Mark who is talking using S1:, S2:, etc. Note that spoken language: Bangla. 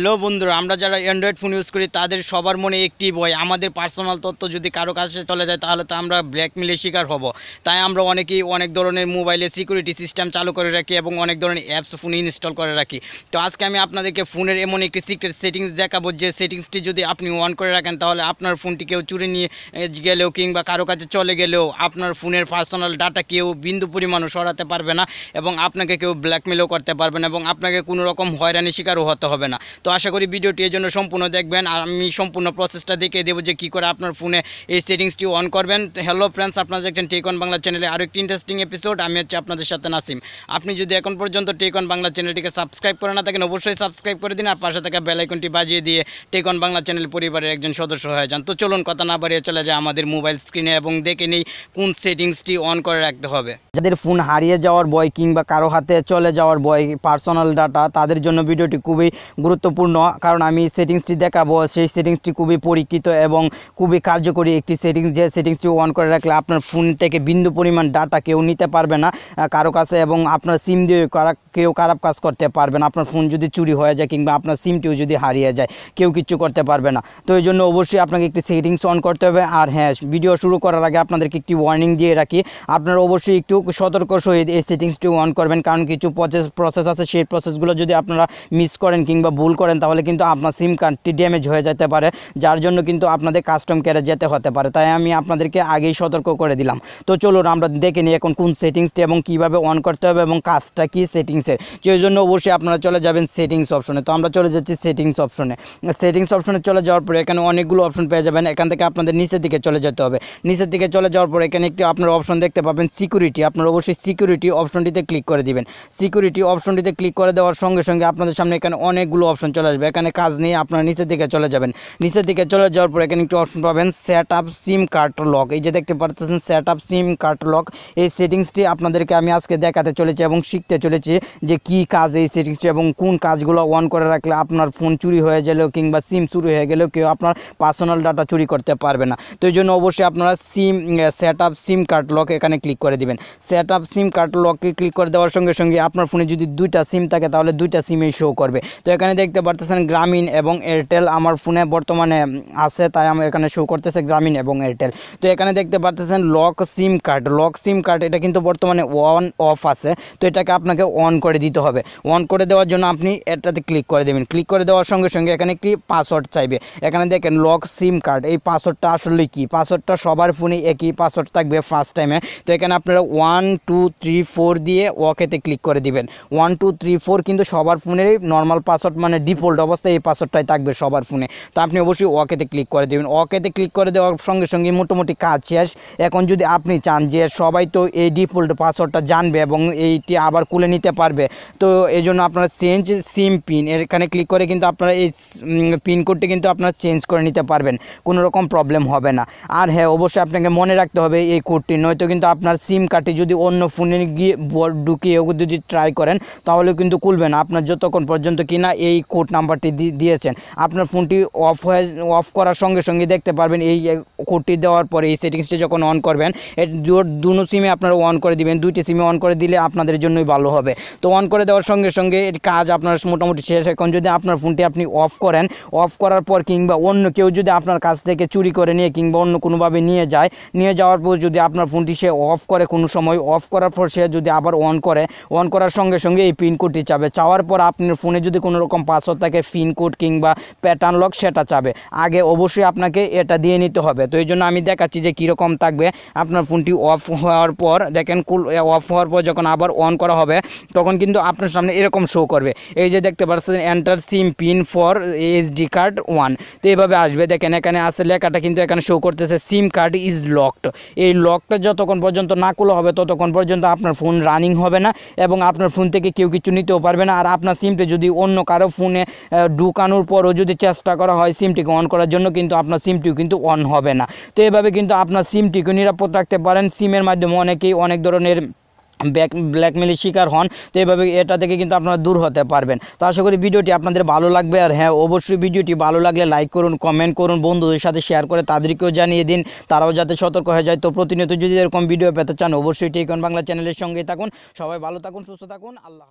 S1: হ্যালো বন্ধুরা আমরা যারা অ্যান্ড্রয়েড ফোন ইউজ করি তাদের সবার মনে একটি বই আমাদের পার্সোনাল তথ্য যদি কারো কাছে চলে যায় তাহলে তো আমরা ব্ল্যাকমেলের শিকার হব তাই আমরা অনেকেই অনেক ধরনের মোবাইলে সিকিউরিটি সিস্টেম চালু করে রাখি এবং অনেক ধরনের অ্যাপস ফোনে ইনস্টল করে রাখি তো আজকে আমি আপনাদেরকে ফোনের এমন একটি সিক্রেট সেটিংস দেখাবো যে সেটিংসটি যদি আপনি অন করে রাখেন তাহলে আপনার ফোনটি কেউ চুরি নিয়ে গেলেও কিংবা কারো কাছে চলে গেলেও আপনার ফোনের পার্সোনাল ডাটা কেউ বিন্দু পরিমাণও সরাতে পারবে না এবং আপনাকে কেউ ব্ল্যাকমেলও করতে পারবে না এবং আপনাকে কোনো রকম হয়রানির শিকারও হতে হবে না তো আশা করি ভিডিওটি এর জন্য সম্পূর্ণ দেখবেন আর আমি সম্পূর্ণ প্রসেসটা দেখিয়ে দেবো যে কী করে আপনার ফোনে এই সেটিংসটি অন করবেন হ্যালো ফ্রেন্ডস আপনারা দেখছেন টেকন বাংলা চ্যানেলে আরও একটি ইন্টারেস্টিং এপিসোড আমি হচ্ছে আপনাদের সাথে নাসিম আপনি যদি এখন পর্যন্ত টেকন বাংলা চ্যানেলটিকে সাবস্ক্রাইব করে না থাকেন অবশ্যই সাবস্ক্রাইব করে দিন আর পাশে থাকা বেলাইকনটি বাজিয়ে দিয়ে টেকন বাংলা চ্যানেল পরিবারের একজন সদস্য হয়ে যান তো চলুন কথা না বাড়িয়ে চলে যায় আমাদের মোবাইল স্ক্রিনে এবং দেখে নেই কোন সেটিংসটি অন করে রাখতে হবে যাদের ফোন হারিয়ে যাওয়ার বয় কিংবা কারো হাতে চলে যাওয়ার বয় পার্সোনাল ডাটা তাদের জন্য ভিডিওটি খুবই গুরুত্বপূর্ণ সম্পূর্ণ কারণ আমি সেটিংসটি দেখাবো সেই সেটিংসটি খুবই পরীক্ষিত এবং খুবই কার্যকরী একটি সেটিংস যে সেটিংসটি অন করে রাখলে আপনার ফোন থেকে বিন্দু পরিমাণ ডাটা কেউ নিতে পারবে না কারো কাছে এবং আপনার সিম দিয়ে কেউ খারাপ কাজ করতে পারবে না আপনার ফোন যদি চুরি হয়ে যায় কিংবা আপনার সিমটিও যদি হারিয়ে যায় কেউ কিচ্ছু করতে পারবে না তো এই জন্য অবশ্যই আপনাকে একটি সেটিংস অন করতে হবে আর হ্যাঁ ভিডিও শুরু করার আগে আপনাদেরকে একটি ওয়ার্নিং দিয়ে রাখি আপনারা অবশ্যই একটু সতর্ক সহিত এই সেটিংসটি অন করবেন কারণ কিছু প্রসেস প্রসেস আছে সেই প্রসেসগুলো যদি আপনারা মিস করেন কিংবা ভুল করেন করেন তাহলে কিন্তু আপনার সিম কার্ডটি ড্যামেজ হয়ে যেতে পারে যার জন্য কিন্তু আপনাদের কাস্টম কেয়ারে যেতে হতে পারে তাই আমি আপনাদেরকে আগেই সতর্ক করে দিলাম তো চলুন আমরা দেখে নিই এখন কোন সেটিংসটি এবং কিভাবে অন করতে হবে এবং কাজটা কি সেটিংসের সেই জন্য অবশ্যই আপনারা চলে যাবেন সেটিংস অপশনে তো আমরা চলে যাচ্ছি সেটিংস অপশনে সেটিংস অপশনে চলে যাওয়ার পরে এখানে অনেকগুলো অপশন পেয়ে যাবেন এখান থেকে আপনাদের নিচের দিকে চলে যেতে হবে নিচের দিকে চলে যাওয়ার পরে এখানে একটি আপনার অপশন দেখতে পাবেন সিকিউরিটি আপনারা অবশ্যই সিকিউরিটি অপশনটিতে ক্লিক করে দিবেন সিকিউরিটি অপশনটিতে ক্লিক করে দেওয়ার সঙ্গে সঙ্গে আপনাদের সামনে এখানে অনেকগুলো অপশন চলে আসবে এখানে কাজ নিয়ে আপনারা নিচের দিকে চলে যাবেন নিচের দিকে চলে যাওয়ার পর এখানে একটু অপশন পাবেন set up SIM card lock এই যে দেখতে পাচ্ছেন set up SIM card lock এই সেটিংসটি আপনাদেরকে আমি আজকে দেখাতে চলেছি এবং শিখতে চলেছি যে কি কাজ এই সেটিংসটি এবং কোন কাজগুলো অন করে রাখলে আপনার ফোন চুরি হয়ে গেলেও কিংবা সিম চুরি হয়ে গেলেও কেউ আপনার পার্সোনাল ডাটা চুরি করতে পারবে না তো এই জন্য অবশ্যই আপনারা SIM set up SIM card lock এখানে ক্লিক করে দিবেন সেট আপ সিম কার্ড লককে ক্লিক করে দেওয়ার সঙ্গে সঙ্গে আপনার ফোনে যদি দুইটা সিম থাকে তাহলে দুইটা সিমেই শো করবে তো এখানে দেখতে পারতেছেন গ্রামীণ এবং এয়ারটেল আমার ফোনে বর্তমানে আছে তাই আমার এখানে শো করতেছে গ্রামীণ এবং এয়ারটেল তো এখানে দেখতে পারতেছেন lock SIM card lock SIM card এটা কিন্তু বর্তমানে অন অফ আছে তো এটাকে আপনাকে অন করে দিতে হবে অন করে দেওয়ার জন্য আপনি এটাতে ক্লিক করে দেবেন ক্লিক করে দেওয়ার সঙ্গে সঙ্গে এখানে একটি পাসওয়ার্ড চাইবে এখানে দেখেন লক সিম কার্ড এই পাসওয়ার্ডটা আসলে কি পাসওয়ার্ডটা সবার ফোনে একই পাসওয়ার্ড থাকবে ফার্স্ট টাইমে তো এখানে আপনারা ওয়ান টু থ্রি ফোর দিয়ে ওকেতে ক্লিক করে দিবেন ওয়ান টু থ্রি ফোর কিন্তু সবার ফোনেরই নর্মাল পাসওয়ার্ড মানে ডিফল্ট অবস্থায় এই পাসওয়ার্ডটাই থাকবে সবার ফোনে তো আপনি অবশ্যই ওকেতে ক্লিক করে দেবেন ওকেতে ক্লিক করে দেওয়ার সঙ্গে সঙ্গে মোটামুটি কাজ শেষ এখন যদি আপনি চান যে সবাই তো এই ডিফল্ট পাসওয়ার্ডটা জানবে এবং এইটি আবার খুলে নিতে পারবে তো এই জন্য আপনারা চেঞ্জ সিম পিন এখানে ক্লিক করে কিন্তু আপনারা এই পিন কোডটি কিন্তু আপনারা চেঞ্জ করে নিতে পারবেন কোনো রকম প্রবলেম হবে না আর হ্যাঁ অবশ্যই আপনাকে মনে রাখতে হবে এই কোডটি নয়তো কিন্তু আপনার সিম কার্ডটি যদি অন্য ফোনে গিয়ে ঢুকিয়ে যদি ট্রাই করেন তাহলে কিন্তু খুলবে না আপনার যতক্ষণ পর্যন্ত কিনা এই কোড নাম্বারটি দিয়েছেন আপনার ফোনটি অফ হয়ে অফ করার সঙ্গে সঙ্গে দেখতে পারবেন এই কোডটি দেওয়ার পরে এই সেটিংসটি যখন অন করবেন দুনো সিমে আপনারা অন করে দিবেন দুইটি সিমে অন করে দিলে আপনাদের জন্যই ভালো হবে তো অন করে দেওয়ার সঙ্গে সঙ্গে এর কাজ আপনার মোটামুটি শেষ এখন যদি আপনার ফোনটি আপনি অফ করেন অফ করার পর কিংবা অন্য কেউ যদি আপনার কাছ থেকে চুরি করে নিয়ে কিংবা অন্য কোনোভাবে নিয়ে যায় নিয়ে যাওয়ার পর যদি আপনার ফোনটি সে অফ করে কোনো সময় অফ করার পর সে যদি আবার অন করে অন করার সঙ্গে সঙ্গে এই পিনকোডটি চাবে চাওয়ার পর আপনার ফোনে যদি কোনো রকম পাস পাঁচশো থাকে পিনকোড কিংবা প্যাটার্ন লক সেটা চাবে আগে অবশ্যই আপনাকে এটা দিয়ে নিতে হবে তো এই জন্য আমি দেখাচ্ছি যে কীরকম থাকবে আপনার ফোনটি অফ হওয়ার পর দেখেন কুল অফ হওয়ার পর যখন আবার অন করা হবে তখন কিন্তু আপনার সামনে এরকম শো করবে এই যে দেখতে পাচ্ছেন enter SIM PIN for SD card one তো এইভাবে আসবে দেখেন এখানে আসে লেখাটা কিন্তু এখানে শো করতেছে সিম কার্ড ইজ লকড এই লকটা যতক্ষণ পর্যন্ত না খোলা হবে ততক্ষণ পর্যন্ত আপনার ফোন রানিং হবে না এবং আপনার ফোন থেকে কেউ কিছু নিতেও পারবে না আর আপনার সিমটি যদি অন্য কারো ফোনে এখানে ঢুকানোর পরও যদি চেষ্টা করা হয় সিমটিকে অন করার জন্য কিন্তু আপনার সিমটিও কিন্তু অন হবে না তো এভাবে কিন্তু আপনার সিমটিকে নিরাপদ রাখতে পারেন সিমের মাধ্যমে অনেকেই অনেক ধরনের ব্যাক ব্ল্যাকমেলের শিকার হন তো এইভাবে এটা থেকে কিন্তু আপনারা দূর হতে পারবেন তো আশা করি ভিডিওটি আপনাদের ভালো লাগবে আর হ্যাঁ অবশ্যই ভিডিওটি ভালো লাগলে লাইক করুন কমেন্ট করুন বন্ধুদের সাথে শেয়ার করে তাদেরকেও জানিয়ে দিন তারাও যাতে সতর্ক হয়ে যায় তো প্রতিনিয়ত যদি এরকম ভিডিও পেতে চান অবশ্যই টেকন বাংলা চ্যানেলের সঙ্গেই থাকুন সবাই ভালো থাকুন সুস্থ থাকুন আল্লাহ